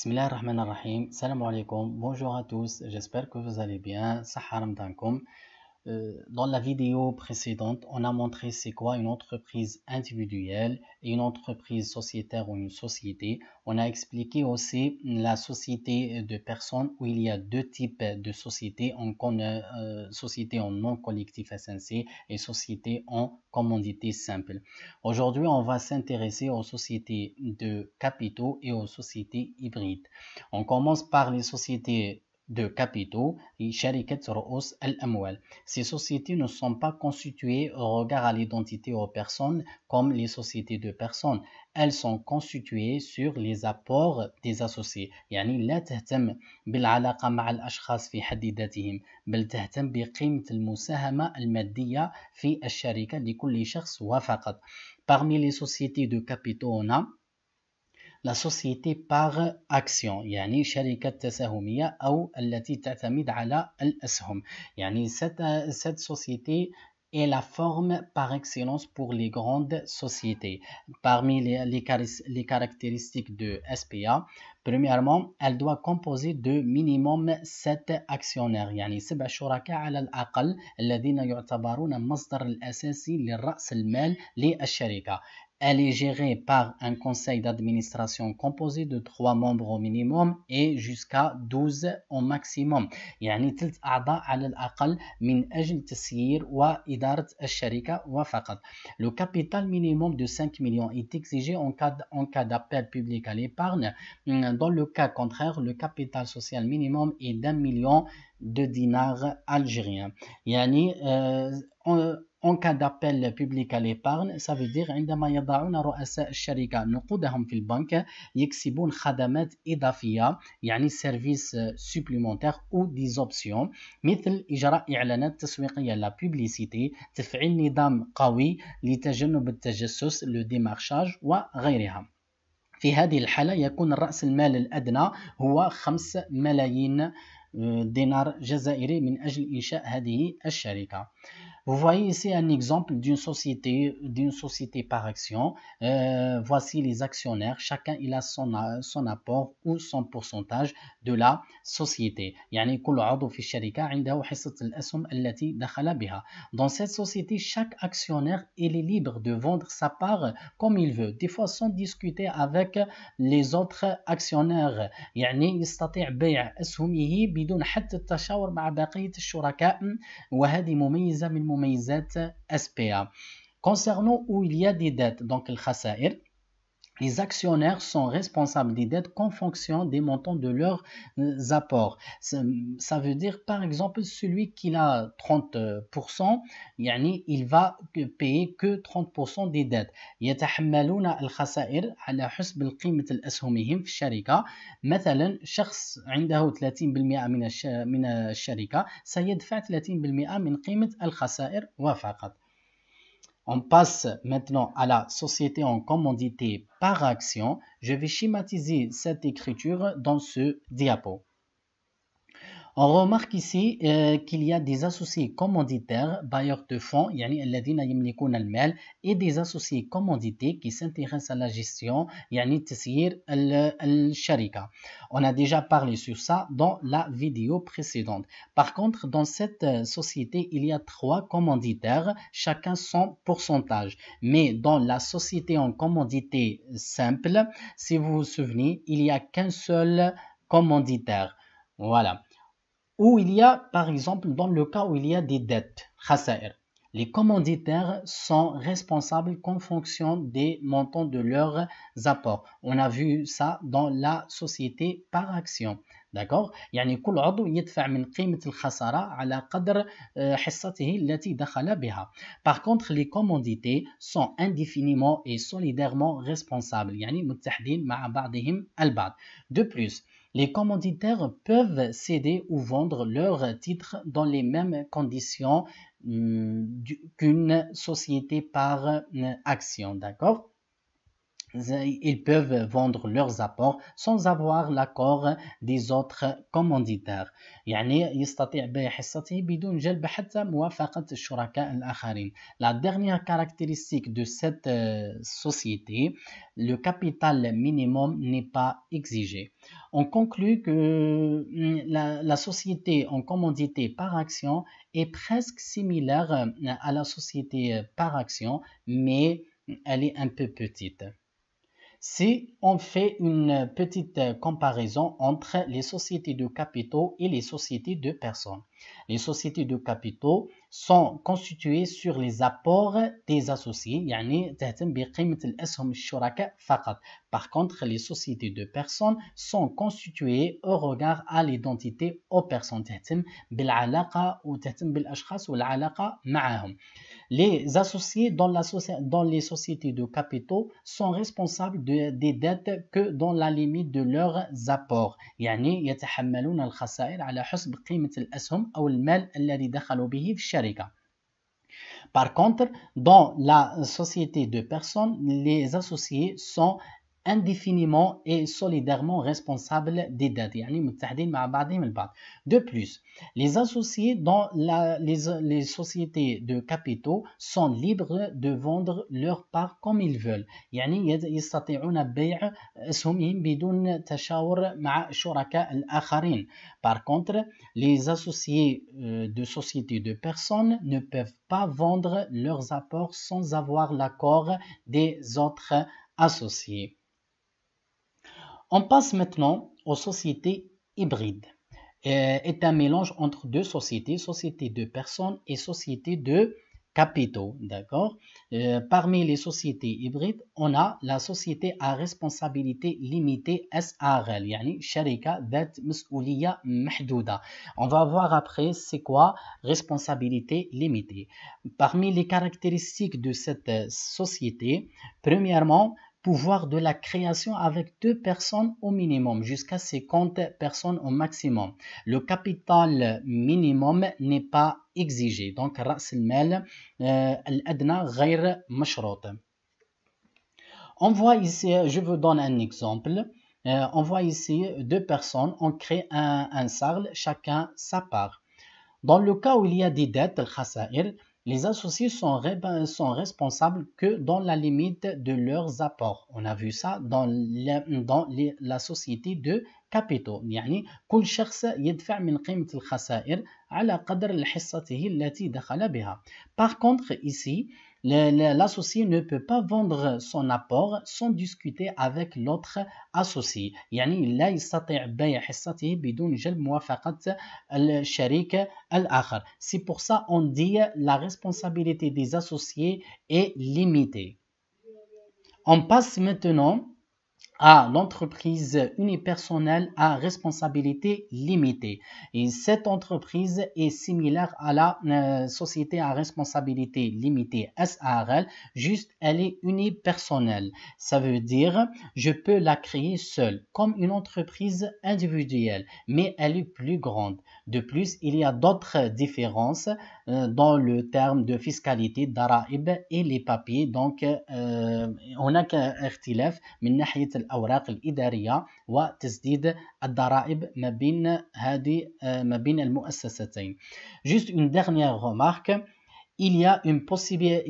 بسم الله الرحمن الرحيم السلام عليكم بونجور ا توس جيسبر كو فوز بيان صحه رمضانكم Euh, dans la vidéo précédente, on a montré c'est quoi une entreprise individuelle et une entreprise sociétaire ou une société. On a expliqué aussi la société de personnes où il y a deux types de sociétés. On euh, société en non collectif SNC et société en commandité simple. Aujourd'hui, on va s'intéresser aux sociétés de capitaux et aux sociétés hybrides. On commence par les sociétés de capitaux et Ces sociétés ne sont pas constituées au regard à l'identité aux personnes comme les sociétés de personnes. Elles sont constituées sur les apports des associés. يعني لا تهتم بالعلاقة مع الأشخاص في حد ذاتهم بل تهتم بقيمة المساهمة المادية في الشركة لكل شخص وفقط. Parmi les sociétés de capitaux, on a لا سوسيتي باغ اكسيون يعني شركة تساهمية او التي تعتمد على الاسهم يعني سات سوسيتي est la forme par excellence pour les grandes sociétés. Parmi les, les, les, caractéristiques de SPA, premièrement, elle doit composer de minimum 7 actionnaires, يعني سبع شركاء على الأقل الذين يعتبرون المصدر الأساسي لرأس المال للشركة. Elle est gérée par un conseil d'administration composé de trois membres au minimum et jusqu'à 12 au maximum Le capital minimum de 5 millions est exigé en cas, d'appel public à l'épargne. Hmm, dans le cas contraire, le capital social minimum est d'un million de dinars algériens. Euh, en cas d'appel public à l'épargne ça veut dire عندما يضعون رؤساء الشركة نقودهم في البنك يكسبون خدمات إضافية يعني سيرفيس سوبليمونتير أو دي زوبسيون مثل إجراء إعلانات تسويقية لا بوبليسيتي تفعيل نظام قوي لتجنب التجسس لو ديمارشاج وغيرها في هذه الحالة يكون رأس المال الأدنى هو 5 ملايين آه، دينار جزائري من أجل إنشاء هذه الشركة Vous voyez ici un exemple d'une société, d'une société par action. Euh, voici les actionnaires. Chacun il a son, euh, son apport ou son pourcentage de la société. Dans cette société, chaque actionnaire il est libre de vendre sa part comme il veut. Des fois sans discuter avec les autres actionnaires. يعني يستطيع بيع بدون حتى التشاور مع الشركاء وهذه مميزة SPA concernant où il y a des dettes donc les خسائر les actionnaires sont responsables des dettes en fonction des montants de leurs euh, apports. Ça veut dire, par exemple, celui qui a 30%, يعني euh, il va payer que 30% des dettes. يتحملون الخسائر على حسب قيمة الأسهمهم في الشركة. مثلا شخص عنده 30% من من الشركة سيدفع 30% من قيمة الخسائر وفقط. On passe maintenant à la société en commandité par action. Je vais schématiser cette écriture dans ce diapo. On remarque ici euh, qu'il y a des associés commanditaires, bailleurs de fonds, et des associés commandités qui s'intéressent à la gestion, tsir al sharika. On a déjà parlé sur ça dans la vidéo précédente. Par contre, dans cette euh, société, il y a trois commanditaires, chacun son pourcentage. Mais dans la société en commandité simple, si vous vous souvenez, il n'y a qu'un seul commanditaire. Voilà. Ou il y a, par exemple, dans le cas où il y a des dettes, les commanditaires sont responsables en fonction des montants de leurs apports. On a vu ça dans la société par action. d'accord يعني كل عضو يدفع من قيمة الخسارة على قدر حصته التي دخل بها متحدين مع بعضهم البعض De plus les commanditaires peuvent céder ou vendre leurs titres dans les mêmes conditions hum, qu'une société par hum, action, d'accord ils peuvent vendre leurs apports sans avoir l'accord des autres commanditaires La dernière caractéristique de cette euh, société le capital minimum n'est pas exigé on conclut que hum, la, la, société en commandité par action est presque similaire à la société par action mais elle est un peu petite si on fait une petite euh, comparaison entre les sociétés de capitaux et les sociétés de personnes, les sociétés de capitaux sont constituées sur les apports des associés, par contre, les sociétés de personnes sont constituées au regard à l'identité aux personnes les associés dans, la dans, les sociétés de capitaux sont responsables des dettes que dans la limite de leurs apports Par contre, dans la société de personnes, les associés sont indéfiniment et solidairement responsables des dettes. De plus, les associés dans les, les, sociétés de capitaux sont libres de vendre leur part comme ils veulent. Par contre, les associés euh, de sociétés de personnes ne peuvent pas vendre leurs apports sans avoir l'accord des autres associés. On passe maintenant aux sociétés hybrides. C'est euh, est un mélange entre deux sociétés, société de personnes et société de capitaux, d'accord euh, Parmi les sociétés hybrides, on a la société à responsabilité limitée SARL, شركة ذات مسؤولية On va voir après c'est quoi responsabilité limitée. Parmi les caractéristiques de cette euh, société, premièrement, pouvoir de la création avec deux personnes au minimum, jusqu'à 50 personnes au maximum. Le capital minimum n'est pas exigé. Donc, رأس المال الأدنى غير On voit ici, je vous donne un exemple. Euh, on voit ici deux personnes, on crée un, un sarl, chacun sa part. Dans le cas où il y a des dettes, le les associés sont, ben, sont responsables que dans la limite de leurs apports. On a vu ça dans la, dans la société de capitaux. يعني كل شخص يدفع من قيمة الخسائر على قدر حصته التي دخل بها. Par contre ici L'associé ne peut pas vendre son apport sans discuter avec l'autre associé. يعني لا يستطيع بيع حصته بدون جلب الشريك C'est pour ça on dit la responsabilité des associés est limitée. On passe maintenant à l'entreprise unipersonnelle à responsabilité limitée. Et cette entreprise est similaire à la euh, société à responsabilité limitée SARL, juste elle est unipersonnelle. Ça veut dire je peux la créer seule, comme une entreprise individuelle, mais elle est plus grande. De plus, il y a d'autres différences euh, dans le terme de fiscalité, d'Araïb et les papiers. Donc, euh, on a qu'un RTLF, mais الأوراق الإدارية وتسديد الضرائب ما بين هذه آه، ما بين المؤسستين. Juste اون dernière رمارك il y, a une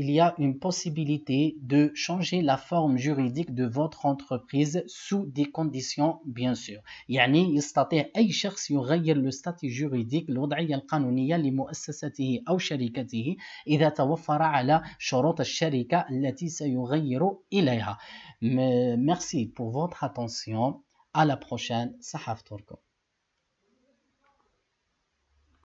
il y a une possibilité de changer la forme juridique de votre entreprise sous des conditions bien sûr يعني يستطيع أي شخص يغير لو statut juridique, الوضعية القانونية لمؤسسته أو شركته إذا توفر على شروط الشركة التي سيغير إليها merci pour votre attention à la prochaine صحافتوركم